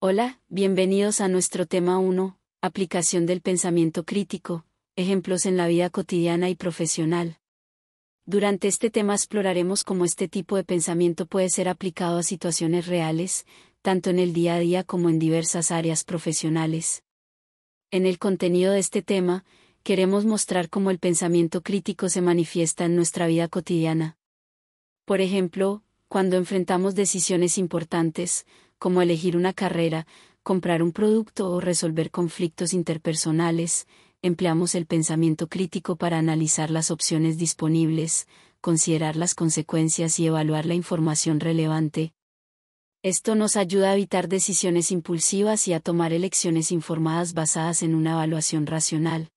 Hola, bienvenidos a nuestro tema 1, aplicación del pensamiento crítico, ejemplos en la vida cotidiana y profesional. Durante este tema exploraremos cómo este tipo de pensamiento puede ser aplicado a situaciones reales, tanto en el día a día como en diversas áreas profesionales. En el contenido de este tema, queremos mostrar cómo el pensamiento crítico se manifiesta en nuestra vida cotidiana. Por ejemplo, cuando enfrentamos decisiones importantes, como elegir una carrera, comprar un producto o resolver conflictos interpersonales, empleamos el pensamiento crítico para analizar las opciones disponibles, considerar las consecuencias y evaluar la información relevante. Esto nos ayuda a evitar decisiones impulsivas y a tomar elecciones informadas basadas en una evaluación racional.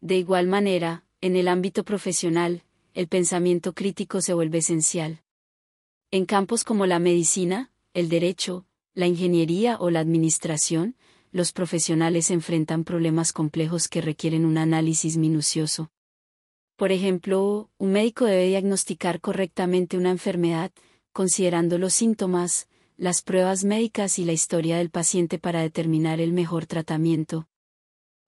De igual manera, en el ámbito profesional, el pensamiento crítico se vuelve esencial. En campos como la medicina, el derecho, la ingeniería o la administración, los profesionales enfrentan problemas complejos que requieren un análisis minucioso. Por ejemplo, un médico debe diagnosticar correctamente una enfermedad, considerando los síntomas, las pruebas médicas y la historia del paciente para determinar el mejor tratamiento.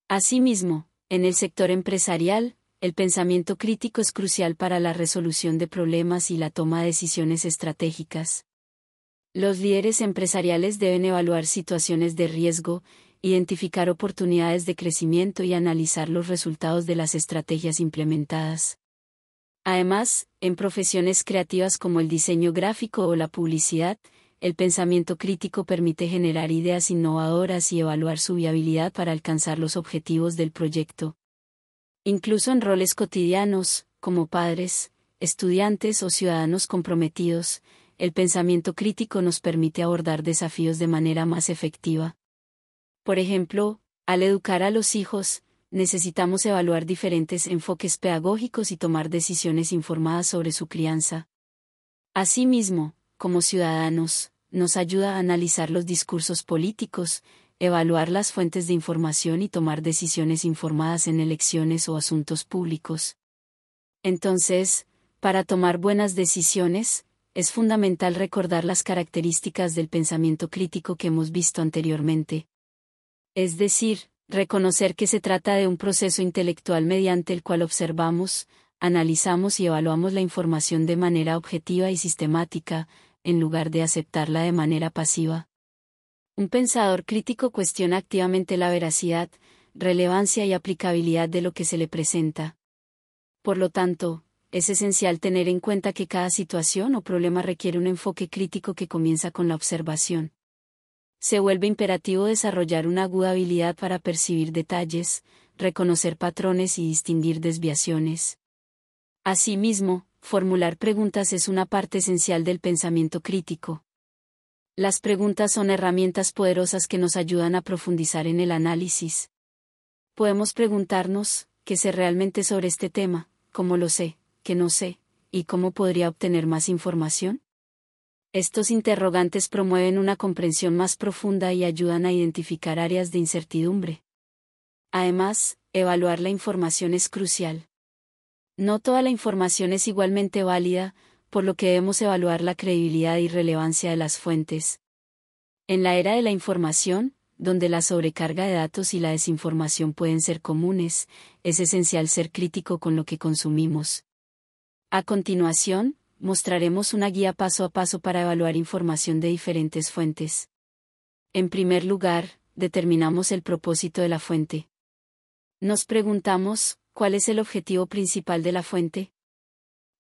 Asimismo, en el sector empresarial, el pensamiento crítico es crucial para la resolución de problemas y la toma de decisiones estratégicas. Los líderes empresariales deben evaluar situaciones de riesgo, identificar oportunidades de crecimiento y analizar los resultados de las estrategias implementadas. Además, en profesiones creativas como el diseño gráfico o la publicidad, el pensamiento crítico permite generar ideas innovadoras y evaluar su viabilidad para alcanzar los objetivos del proyecto. Incluso en roles cotidianos, como padres, estudiantes o ciudadanos comprometidos, el pensamiento crítico nos permite abordar desafíos de manera más efectiva. Por ejemplo, al educar a los hijos, necesitamos evaluar diferentes enfoques pedagógicos y tomar decisiones informadas sobre su crianza. Asimismo, como ciudadanos, nos ayuda a analizar los discursos políticos, evaluar las fuentes de información y tomar decisiones informadas en elecciones o asuntos públicos. Entonces, para tomar buenas decisiones, es fundamental recordar las características del pensamiento crítico que hemos visto anteriormente. Es decir, reconocer que se trata de un proceso intelectual mediante el cual observamos, analizamos y evaluamos la información de manera objetiva y sistemática, en lugar de aceptarla de manera pasiva. Un pensador crítico cuestiona activamente la veracidad, relevancia y aplicabilidad de lo que se le presenta. Por lo tanto, es esencial tener en cuenta que cada situación o problema requiere un enfoque crítico que comienza con la observación. Se vuelve imperativo desarrollar una aguda habilidad para percibir detalles, reconocer patrones y distinguir desviaciones. Asimismo, formular preguntas es una parte esencial del pensamiento crítico. Las preguntas son herramientas poderosas que nos ayudan a profundizar en el análisis. Podemos preguntarnos, ¿qué sé realmente sobre este tema? ¿Cómo lo sé? que no sé, y cómo podría obtener más información? Estos interrogantes promueven una comprensión más profunda y ayudan a identificar áreas de incertidumbre. Además, evaluar la información es crucial. No toda la información es igualmente válida, por lo que debemos evaluar la credibilidad y relevancia de las fuentes. En la era de la información, donde la sobrecarga de datos y la desinformación pueden ser comunes, es esencial ser crítico con lo que consumimos, a continuación, mostraremos una guía paso a paso para evaluar información de diferentes fuentes. En primer lugar, determinamos el propósito de la fuente. Nos preguntamos, ¿cuál es el objetivo principal de la fuente?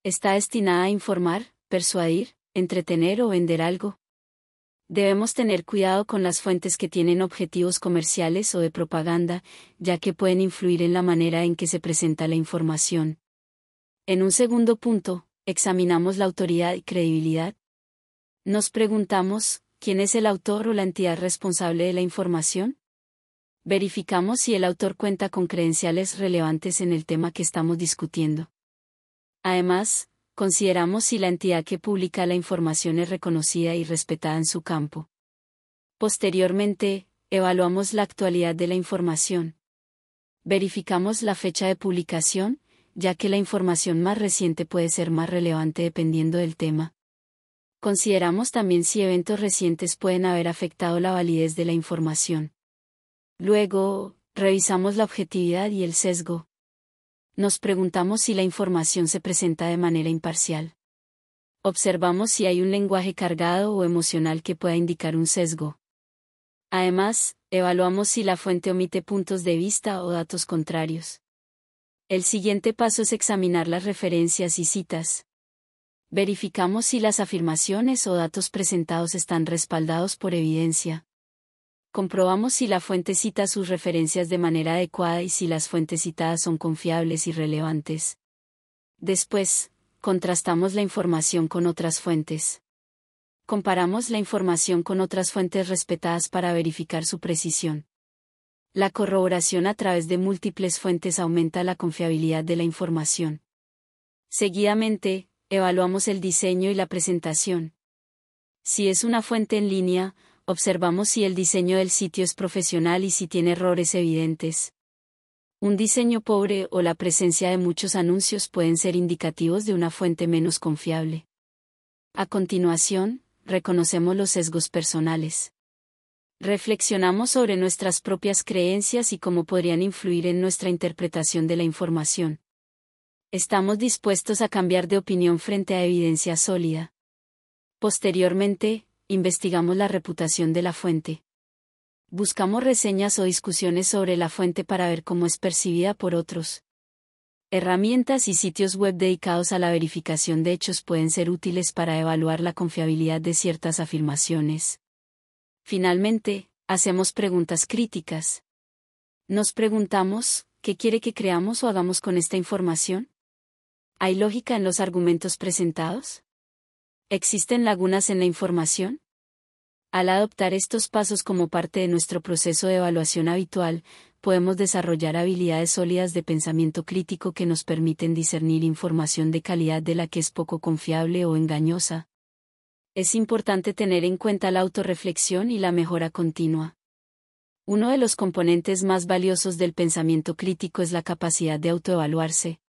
¿Está destinada a informar, persuadir, entretener o vender algo? Debemos tener cuidado con las fuentes que tienen objetivos comerciales o de propaganda, ya que pueden influir en la manera en que se presenta la información. En un segundo punto, examinamos la autoridad y credibilidad. Nos preguntamos, ¿quién es el autor o la entidad responsable de la información? Verificamos si el autor cuenta con credenciales relevantes en el tema que estamos discutiendo. Además, consideramos si la entidad que publica la información es reconocida y respetada en su campo. Posteriormente, evaluamos la actualidad de la información. Verificamos la fecha de publicación, ya que la información más reciente puede ser más relevante dependiendo del tema. Consideramos también si eventos recientes pueden haber afectado la validez de la información. Luego, revisamos la objetividad y el sesgo. Nos preguntamos si la información se presenta de manera imparcial. Observamos si hay un lenguaje cargado o emocional que pueda indicar un sesgo. Además, evaluamos si la fuente omite puntos de vista o datos contrarios. El siguiente paso es examinar las referencias y citas. Verificamos si las afirmaciones o datos presentados están respaldados por evidencia. Comprobamos si la fuente cita sus referencias de manera adecuada y si las fuentes citadas son confiables y relevantes. Después, contrastamos la información con otras fuentes. Comparamos la información con otras fuentes respetadas para verificar su precisión. La corroboración a través de múltiples fuentes aumenta la confiabilidad de la información. Seguidamente, evaluamos el diseño y la presentación. Si es una fuente en línea, observamos si el diseño del sitio es profesional y si tiene errores evidentes. Un diseño pobre o la presencia de muchos anuncios pueden ser indicativos de una fuente menos confiable. A continuación, reconocemos los sesgos personales. Reflexionamos sobre nuestras propias creencias y cómo podrían influir en nuestra interpretación de la información. Estamos dispuestos a cambiar de opinión frente a evidencia sólida. Posteriormente, investigamos la reputación de la fuente. Buscamos reseñas o discusiones sobre la fuente para ver cómo es percibida por otros. Herramientas y sitios web dedicados a la verificación de hechos pueden ser útiles para evaluar la confiabilidad de ciertas afirmaciones. Finalmente, hacemos preguntas críticas. Nos preguntamos, ¿qué quiere que creamos o hagamos con esta información? ¿Hay lógica en los argumentos presentados? ¿Existen lagunas en la información? Al adoptar estos pasos como parte de nuestro proceso de evaluación habitual, podemos desarrollar habilidades sólidas de pensamiento crítico que nos permiten discernir información de calidad de la que es poco confiable o engañosa, es importante tener en cuenta la autorreflexión y la mejora continua. Uno de los componentes más valiosos del pensamiento crítico es la capacidad de autoevaluarse.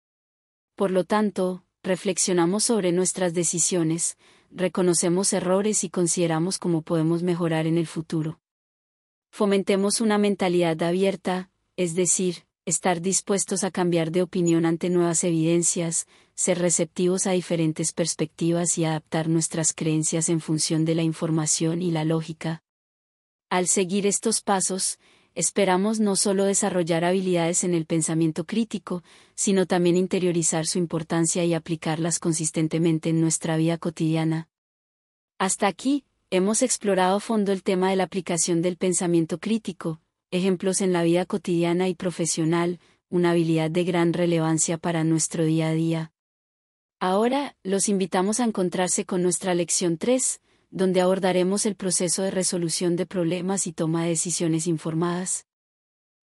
Por lo tanto, reflexionamos sobre nuestras decisiones, reconocemos errores y consideramos cómo podemos mejorar en el futuro. Fomentemos una mentalidad abierta, es decir, estar dispuestos a cambiar de opinión ante nuevas evidencias, ser receptivos a diferentes perspectivas y adaptar nuestras creencias en función de la información y la lógica. Al seguir estos pasos, esperamos no solo desarrollar habilidades en el pensamiento crítico, sino también interiorizar su importancia y aplicarlas consistentemente en nuestra vida cotidiana. Hasta aquí, hemos explorado a fondo el tema de la aplicación del pensamiento crítico, ejemplos en la vida cotidiana y profesional, una habilidad de gran relevancia para nuestro día a día. Ahora, los invitamos a encontrarse con nuestra lección 3, donde abordaremos el proceso de resolución de problemas y toma de decisiones informadas.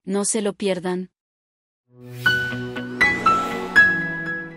No se lo pierdan.